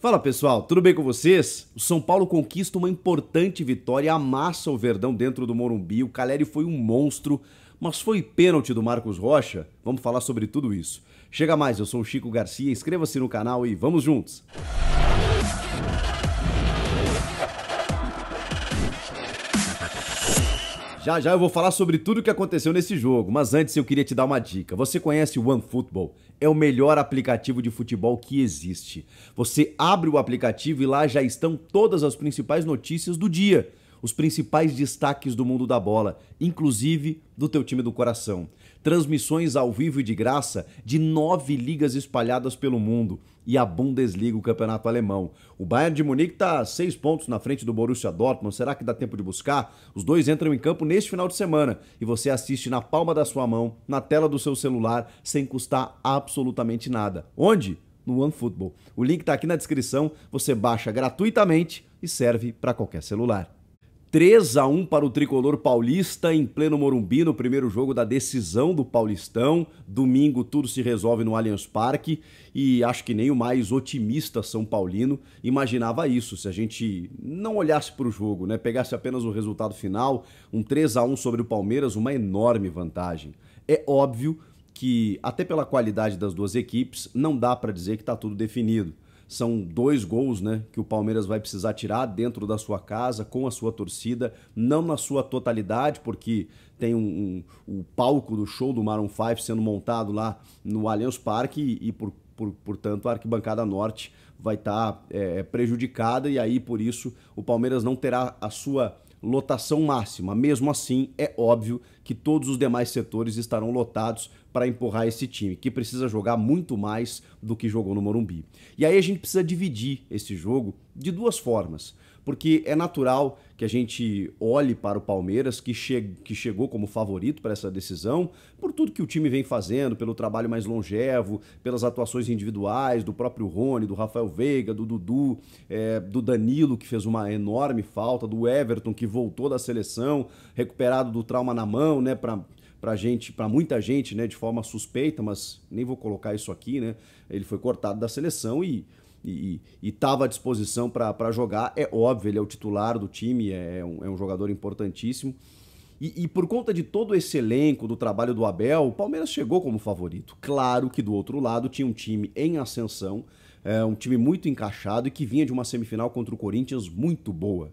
Fala pessoal, tudo bem com vocês? O São Paulo conquista uma importante vitória, amassa o Verdão dentro do Morumbi. O Caleri foi um monstro, mas foi pênalti do Marcos Rocha? Vamos falar sobre tudo isso. Chega mais, eu sou o Chico Garcia, inscreva-se no canal e vamos juntos! Já já eu vou falar sobre tudo o que aconteceu nesse jogo, mas antes eu queria te dar uma dica. Você conhece o OneFootball? É o melhor aplicativo de futebol que existe. Você abre o aplicativo e lá já estão todas as principais notícias do dia, os principais destaques do mundo da bola, inclusive do teu time do coração. Transmissões ao vivo e de graça de nove ligas espalhadas pelo mundo e a Bundesliga, o campeonato alemão. O Bayern de Munique está seis pontos na frente do Borussia Dortmund. Será que dá tempo de buscar? Os dois entram em campo neste final de semana e você assiste na palma da sua mão, na tela do seu celular, sem custar absolutamente nada. Onde? No OneFootball. O link está aqui na descrição. Você baixa gratuitamente e serve para qualquer celular. 3 a 1 para o tricolor paulista em pleno Morumbi no primeiro jogo da decisão do Paulistão. Domingo tudo se resolve no Allianz Parque e acho que nem o mais otimista São Paulino imaginava isso. Se a gente não olhasse para o jogo, né, pegasse apenas o resultado final, um 3 a 1 sobre o Palmeiras, uma enorme vantagem. É óbvio que até pela qualidade das duas equipes não dá para dizer que está tudo definido. São dois gols né, que o Palmeiras vai precisar tirar dentro da sua casa, com a sua torcida, não na sua totalidade, porque tem um, um o palco do show do Maroon 5 sendo montado lá no Allianz Parque e, e por, por, portanto, a arquibancada norte vai estar tá, é, é, prejudicada e aí, por isso, o Palmeiras não terá a sua lotação máxima. Mesmo assim, é óbvio que todos os demais setores estarão lotados para empurrar esse time, que precisa jogar muito mais do que jogou no Morumbi. E aí a gente precisa dividir esse jogo de duas formas, porque é natural que a gente olhe para o Palmeiras, que, che que chegou como favorito para essa decisão, por tudo que o time vem fazendo, pelo trabalho mais longevo, pelas atuações individuais do próprio Rony, do Rafael Veiga, do Dudu, é, do Danilo, que fez uma enorme falta, do Everton, que voltou da seleção, recuperado do trauma na mão, né, para para gente, para muita gente, né, de forma suspeita, mas nem vou colocar isso aqui, né? Ele foi cortado da seleção e estava à disposição para jogar. É óbvio, ele é o titular do time, é, é um, é um jogador importantíssimo. E, e, por conta de todo esse elenco, do trabalho do Abel, o Palmeiras chegou como favorito. Claro que do outro lado tinha um time em ascensão, é, um time muito encaixado e que vinha de uma semifinal contra o Corinthians muito boa.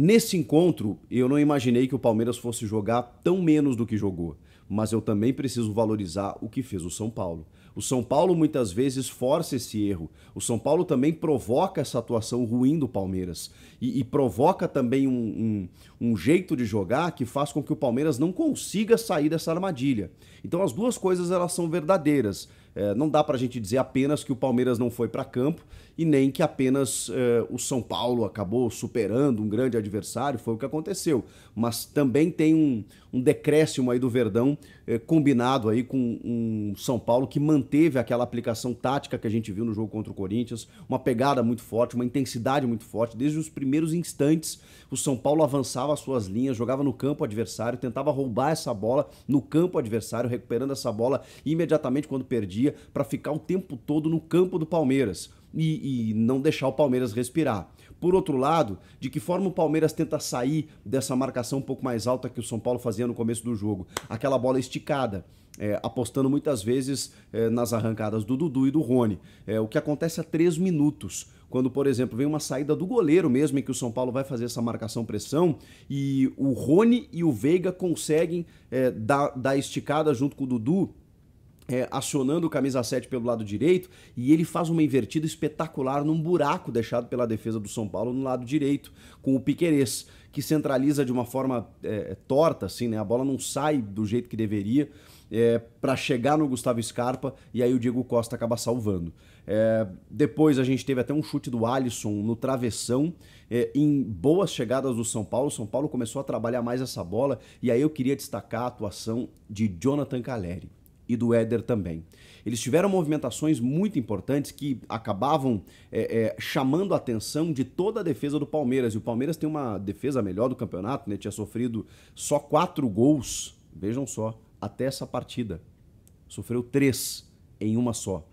Nesse encontro, eu não imaginei que o Palmeiras fosse jogar tão menos do que jogou, mas eu também preciso valorizar o que fez o São Paulo. O São Paulo muitas vezes força esse erro. O São Paulo também provoca essa atuação ruim do Palmeiras e, e provoca também um, um, um, jeito de jogar que faz com que o Palmeiras não consiga sair dessa armadilha. Então as duas coisas elas são verdadeiras. É, não dá para a gente dizer apenas que o Palmeiras não foi para campo e nem que apenas eh, o São Paulo acabou superando um grande adversário, foi o que aconteceu. Mas também tem um, um decréscimo aí do Verdão eh, combinado aí com um São Paulo que manteve aquela aplicação tática que a gente viu no jogo contra o Corinthians, uma pegada muito forte, uma intensidade muito forte. Desde os primeiros instantes, o São Paulo avançava as suas linhas, jogava no campo adversário, tentava roubar essa bola no campo adversário, recuperando essa bola imediatamente quando perdia, para ficar o tempo todo no campo do Palmeiras e, e não deixar o Palmeiras respirar. Por outro lado, de que forma o Palmeiras tenta sair dessa marcação um pouco mais alta que o São Paulo fazia no começo do jogo? Aquela bola esticada. É, apostando muitas vezes é, nas arrancadas do Dudu e do Rony. É, o que acontece a três minutos quando, por exemplo, vem uma saída do goleiro mesmo, em que o São Paulo vai fazer essa marcação-pressão, e o Rony e o Veiga conseguem é, dar, dar esticada junto com o Dudu é, acionando o camisa 7 pelo lado direito e ele faz uma invertida espetacular num buraco deixado pela defesa do São Paulo no lado direito, com o Piquerez, que centraliza de uma forma é, torta, assim, né? A bola não sai do jeito que deveria é, para chegar no Gustavo Scarpa e aí o Diego Costa acaba salvando. É, depois a gente teve até um chute do Alisson no travessão, é, em boas chegadas do São Paulo. O São Paulo começou a trabalhar mais essa bola e aí eu queria destacar a atuação de Jonathan Caleri e do Éder também. Eles tiveram movimentações muito importantes que acabavam é, é, chamando a atenção de toda a defesa do Palmeiras. E o Palmeiras tem uma defesa melhor do campeonato, né? Tinha sofrido só quatro gols, vejam só, até essa partida. Sofreu três em uma só.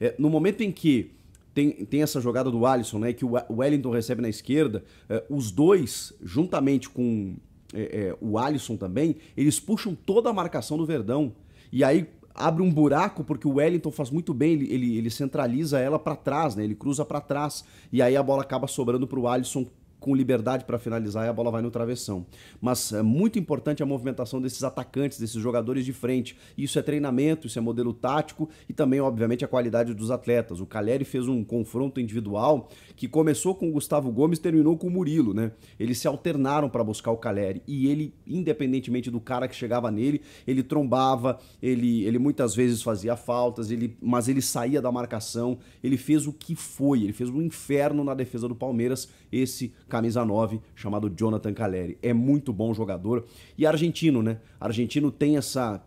É, no momento em que tem, tem essa jogada do Alisson, né? Que o Wellington recebe na esquerda, é, os dois, juntamente com é, é, o Alisson também, eles puxam toda a marcação do Verdão. E aí abre um buraco porque o Wellington faz muito bem, ele, ele, centraliza ela para trás, né? Ele cruza para trás e aí a bola acaba sobrando para o Alisson com liberdade para finalizar e a bola vai no travessão. Mas é muito importante a movimentação desses atacantes, desses jogadores de frente. Isso é treinamento, isso é modelo tático e também, obviamente, a qualidade dos atletas. O Caleri fez um confronto individual que começou com o Gustavo Gomes, terminou com o Murilo, né? Eles se alternaram para buscar o Caleri e ele, independentemente do cara que chegava nele, ele trombava, ele, ele muitas vezes fazia faltas, ele, mas ele saía da marcação, ele fez o que foi, ele fez um inferno na defesa do Palmeiras, esse camisa 9, chamado Jonathan Caleri. É muito bom jogador e argentino, né? Argentino tem essa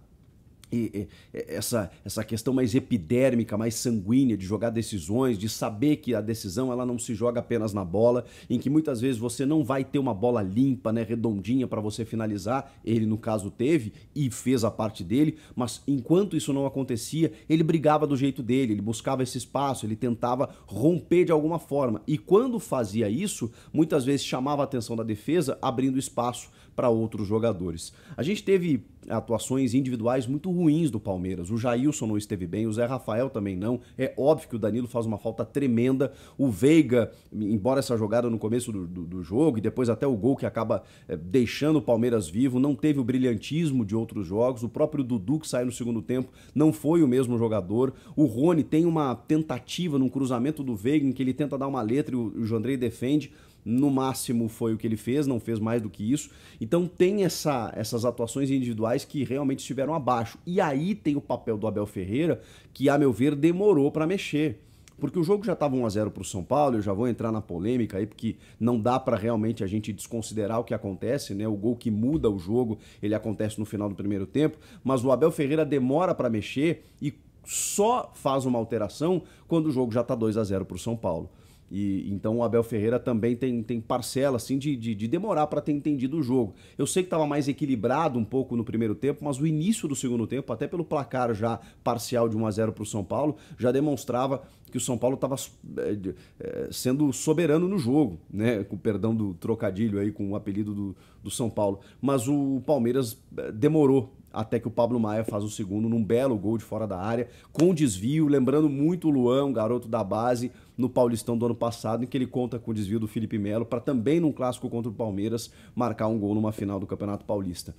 e, e, essa, essa questão mais epidérmica, mais sanguínea de jogar decisões, de saber que a decisão ela não se joga apenas na bola, em que muitas vezes você não vai ter uma bola limpa, né, redondinha para você finalizar. Ele no caso teve e fez a parte dele, mas enquanto isso não acontecia, ele brigava do jeito dele, ele buscava esse espaço, ele tentava romper de alguma forma. E quando fazia isso, muitas vezes chamava a atenção da defesa, abrindo espaço para outros jogadores. A gente teve atuações individuais muito ruins do Palmeiras. O Jailson não esteve bem, o Zé Rafael também não. É óbvio que o Danilo faz uma falta tremenda. O Veiga, embora essa jogada no começo do, do, do jogo e depois até o gol que acaba é, deixando o Palmeiras vivo, não teve o brilhantismo de outros jogos. O próprio Dudu, que saiu no segundo tempo, não foi o mesmo jogador. O Rony tem uma tentativa num cruzamento do Veiga em que ele tenta dar uma letra e o, o Jandrei defende no máximo foi o que ele fez, não fez mais do que isso. Então tem essa, essas atuações individuais que realmente estiveram abaixo. E aí tem o papel do Abel Ferreira, que a meu ver demorou para mexer porque o jogo já estava 1 a 0 para o São Paulo. Eu já vou entrar na polêmica aí, porque não dá para realmente a gente desconsiderar o que acontece, né? O gol que muda o jogo, ele acontece no final do primeiro tempo, mas o Abel Ferreira demora para mexer e só faz uma alteração quando o jogo já está 2 a 0 para o São Paulo. E, então o Abel Ferreira também tem, tem parcela assim, de, de, de demorar para ter entendido o jogo. Eu sei que estava mais equilibrado um pouco no primeiro tempo, mas o início do segundo tempo, até pelo placar já parcial de 1 a 0 para o São Paulo, já demonstrava que o São Paulo estava é, eh, eh, sendo soberano no jogo, né? com perdão do trocadilho aí com o apelido do, do São Paulo. Mas o Palmeiras eh, demorou até que o Pablo Maia faz o segundo num belo gol de fora da área, com desvio, lembrando muito o Luan, garoto da base no Paulistão do ano passado, em que ele conta com o desvio do Felipe Melo para também num clássico contra o Palmeiras marcar um gol numa final do Campeonato Paulista.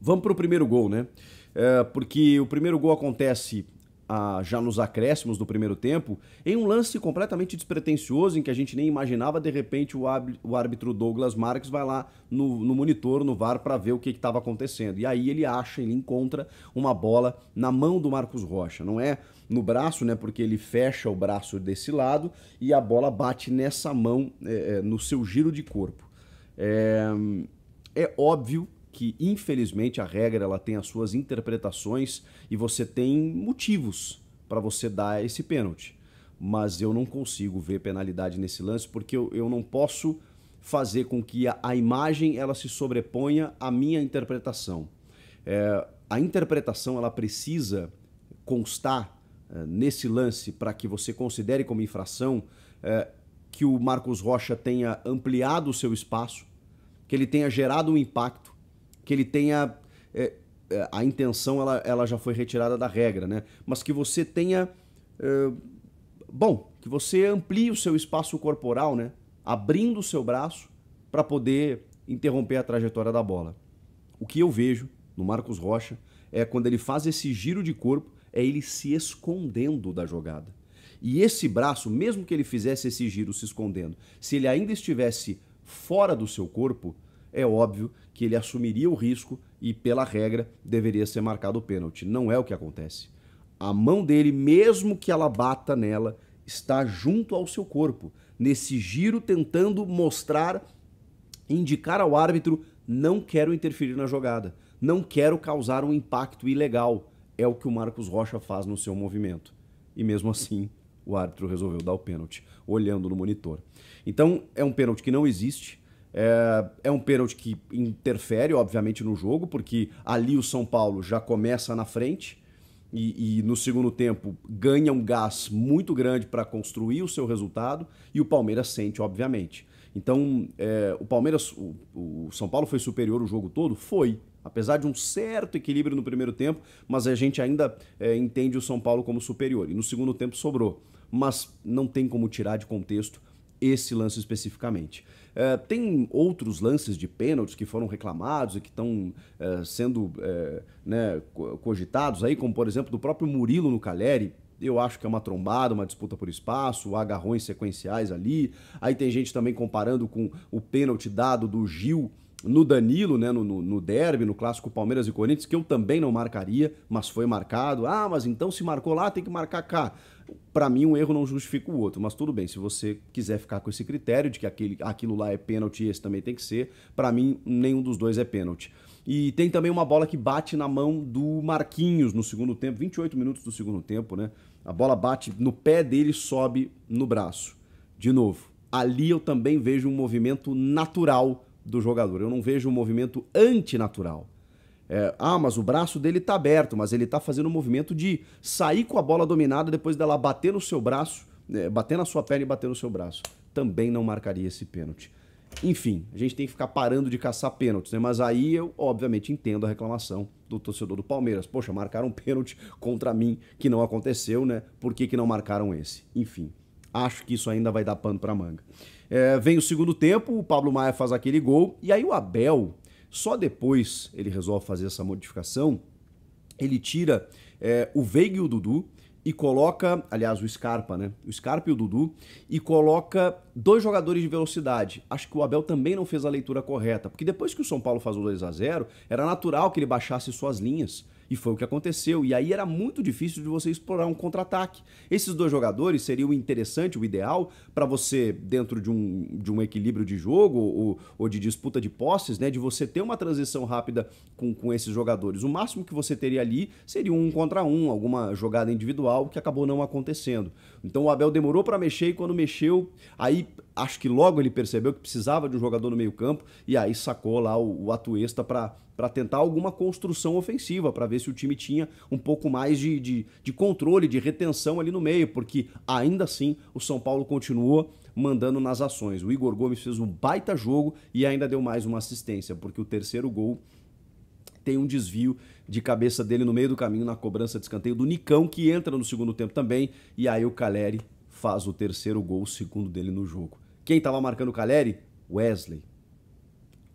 Vamos para o primeiro gol, né? É, porque o primeiro gol acontece a, já nos acréscimos do primeiro tempo, em um lance completamente despretensioso, em que a gente nem imaginava, de repente o, ab, o árbitro Douglas Marques vai lá no, no monitor, no VAR, para ver o que estava acontecendo. E aí ele acha, ele encontra uma bola na mão do Marcos Rocha. Não é no braço, né? Porque ele fecha o braço desse lado e a bola bate nessa mão, é, é no seu giro de corpo. É, é óbvio que infelizmente a regra ela tem as suas interpretações e você tem motivos para você dar esse pênalti. Mas eu não consigo ver penalidade nesse lance porque eu, eu não posso fazer com que a, a imagem ela se sobreponha à minha interpretação. É, a interpretação ela precisa constar é, nesse lance para que você considere como infração é, que o Marcos Rocha tenha ampliado o seu espaço, que ele tenha gerado um impacto, que ele tenha. É, é, a intenção ela, ela já foi retirada da regra, né? Mas que você tenha. É, bom, que você amplie o seu espaço corporal, né? Abrindo o seu braço para poder interromper a trajetória da bola. O que eu vejo no Marcos Rocha é quando ele faz esse giro de corpo, é ele se escondendo da jogada. E esse braço, mesmo que ele fizesse esse giro se escondendo, se ele ainda estivesse fora do seu corpo, é óbvio que ele assumiria o risco e, pela regra, deveria ser marcado o pênalti. Não é o que acontece. A mão dele, mesmo que ela bata nela, está junto ao seu corpo, nesse giro tentando mostrar, indicar ao árbitro: não quero interferir na jogada, não quero causar um impacto ilegal. É o que o Marcos Rocha faz no seu movimento. E mesmo assim, o árbitro resolveu dar o pênalti, olhando no monitor. Então, é um pênalti que não existe, é, é, um pênalti que interfere, obviamente, no jogo, porque ali o São Paulo já começa na frente e, e no segundo tempo ganha um gás muito grande para construir o seu resultado e o Palmeiras sente, obviamente. Então, é, o Palmeiras, o, o, São Paulo foi superior o jogo todo? Foi. Apesar de um certo equilíbrio no primeiro tempo, mas a gente ainda é, entende o São Paulo como superior. E no segundo tempo sobrou. Mas não tem como tirar de contexto esse lance especificamente. É, tem outros lances de pênaltis que foram reclamados e que estão é, sendo é, né, cogitados aí, como por exemplo do próprio Murilo no Caleri. Eu acho que é uma trombada, uma disputa por espaço, agarrões sequenciais ali. Aí tem gente também comparando com o pênalti dado do Gil no Danilo, né, no, no, derby, no clássico Palmeiras e Corinthians, que eu também não marcaria, mas foi marcado. Ah, mas então se marcou lá, tem que marcar cá para mim, um erro não justifica o outro, mas tudo bem, se você quiser ficar com esse critério de que aquele, aquilo lá é pênalti e esse também tem que ser, para mim, nenhum dos dois é pênalti. E tem também uma bola que bate na mão do Marquinhos no segundo tempo, 28 minutos do segundo tempo, né? A bola bate no pé dele, sobe no braço. De novo, ali eu também vejo um movimento natural do jogador. Eu não vejo um movimento antinatural. É, ah, mas o braço dele está aberto, mas ele está fazendo o um movimento de sair com a bola dominada depois dela bater no seu braço, é, bater na sua perna e bater no seu braço. Também não marcaria esse pênalti. Enfim, a gente tem que ficar parando de caçar pênaltis, né? Mas aí eu, obviamente, entendo a reclamação do torcedor do Palmeiras. Poxa, marcaram um pênalti contra mim que não aconteceu, né? Por que, que não marcaram esse? Enfim, acho que isso ainda vai dar pano pra manga. É, vem o segundo tempo, o Pablo Maia faz aquele gol, e aí o Abel, só depois ele resolve fazer essa modificação, ele tira é, o Veiga e o Dudu e coloca, aliás, o Scarpa, né? O Scarpa e o Dudu e coloca dois jogadores de velocidade. Acho que o Abel também não fez a leitura correta, porque depois que o São Paulo faz o 2 a 0, era natural que ele baixasse suas linhas e foi o que aconteceu. E aí era muito difícil de você explorar um contra-ataque. Esses dois jogadores seriam interessante, o ideal, para você, dentro de um, de um equilíbrio de jogo ou, ou, de disputa de posses, né? De você ter uma transição rápida com, com esses jogadores. O máximo que você teria ali seria um contra um, alguma jogada individual que acabou não acontecendo. Então o Abel demorou para mexer e quando mexeu, aí acho que logo ele percebeu que precisava de um jogador no meio-campo e aí sacou lá o, o Atuesta para para tentar alguma construção ofensiva, para ver se o time tinha um pouco mais de, de, de, controle, de retenção ali no meio, porque ainda assim o São Paulo continua mandando nas ações. O Igor Gomes fez um baita jogo e ainda deu mais uma assistência, porque o terceiro gol tem um desvio de cabeça dele no meio do caminho na cobrança de escanteio do Nicão, que entra no segundo tempo também, e aí o Caleri faz o terceiro gol, o segundo dele no jogo. Quem estava marcando o Caleri? Wesley.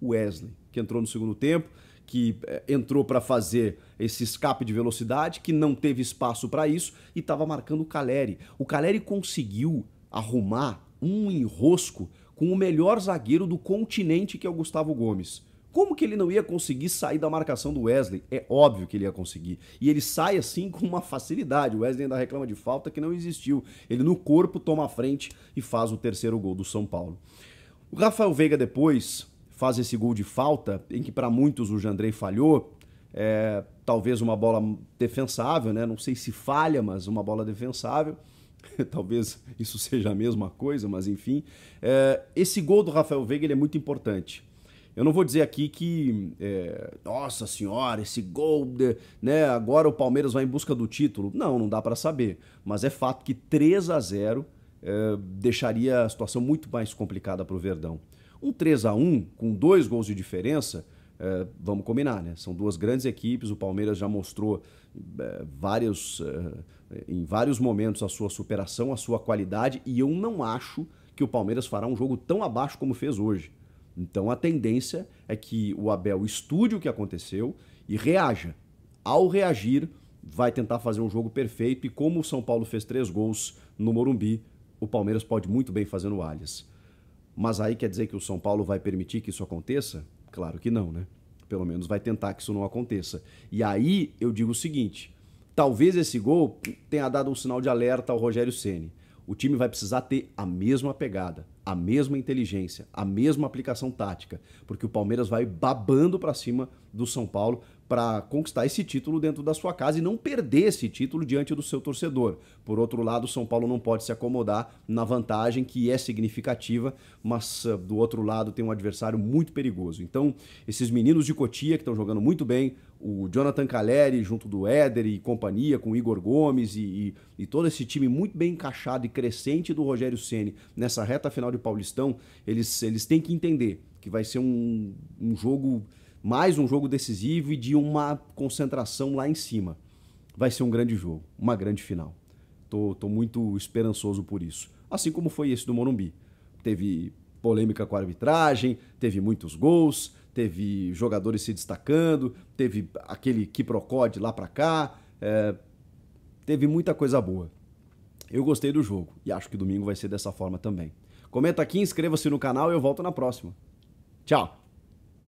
Wesley, que entrou no segundo tempo, que eh, entrou para fazer esse escape de velocidade, que não teve espaço para isso e estava marcando o Caleri. O Caleri conseguiu arrumar um enrosco com o melhor zagueiro do continente, que é o Gustavo Gomes. Como que ele não ia conseguir sair da marcação do Wesley? É óbvio que ele ia conseguir. E ele sai assim com uma facilidade. O Wesley ainda reclama de falta que não existiu. Ele no corpo toma a frente e faz o terceiro gol do São Paulo. O Rafael Veiga depois faz esse gol de falta, em que para muitos o Jandrei falhou, é, talvez uma bola defensável, né? Não sei se falha, mas uma bola defensável. talvez isso seja a mesma coisa, mas enfim. É, esse gol do Rafael Veiga é muito importante. Eu não vou dizer aqui que, é, nossa senhora, esse gol, de, né? Agora o Palmeiras vai em busca do título. Não, não dá para saber. Mas é fato que 3 a 0 é, deixaria a situação muito mais complicada para o Verdão. Um 3 a 1 com dois gols de diferença, é, vamos combinar, né? São duas grandes equipes, o Palmeiras já mostrou é, vários, é, em vários momentos a sua superação, a sua qualidade, e eu não acho que o Palmeiras fará um jogo tão abaixo como fez hoje. Então a tendência é que o Abel estude o que aconteceu e reaja. Ao reagir, vai tentar fazer um jogo perfeito e como o São Paulo fez três gols no Morumbi, o Palmeiras pode muito bem fazer no Allianz. Mas aí quer dizer que o São Paulo vai permitir que isso aconteça? Claro que não, né? Pelo menos vai tentar que isso não aconteça. E aí eu digo o seguinte: talvez esse gol tenha dado um sinal de alerta ao Rogério Ceni o time vai precisar ter a mesma pegada, a mesma inteligência, a mesma aplicação tática, porque o Palmeiras vai babando para cima do São Paulo para conquistar esse título dentro da sua casa e não perder esse título diante do seu torcedor. Por outro lado, o São Paulo não pode se acomodar na vantagem que é significativa, mas ah, do outro lado tem um adversário muito perigoso. Então, esses meninos de Cotia que estão jogando muito bem, o Jonathan Caleri junto do Éder e companhia, com Igor Gomes e, e, e, todo esse time muito bem encaixado e crescente do Rogério Ceni nessa reta final de Paulistão, eles, eles têm que entender que vai ser um, um jogo, mais um jogo decisivo e de uma concentração lá em cima. Vai ser um grande jogo, uma grande final. Tô, tô muito esperançoso por isso. Assim como foi esse do Morumbi. Teve polêmica com a arbitragem, teve muitos gols, teve jogadores se destacando, teve aquele que de lá para cá, é, teve muita coisa boa. Eu gostei do jogo e acho que domingo vai ser dessa forma também. Comenta aqui, inscreva-se no canal e eu volto na próxima. Tchau!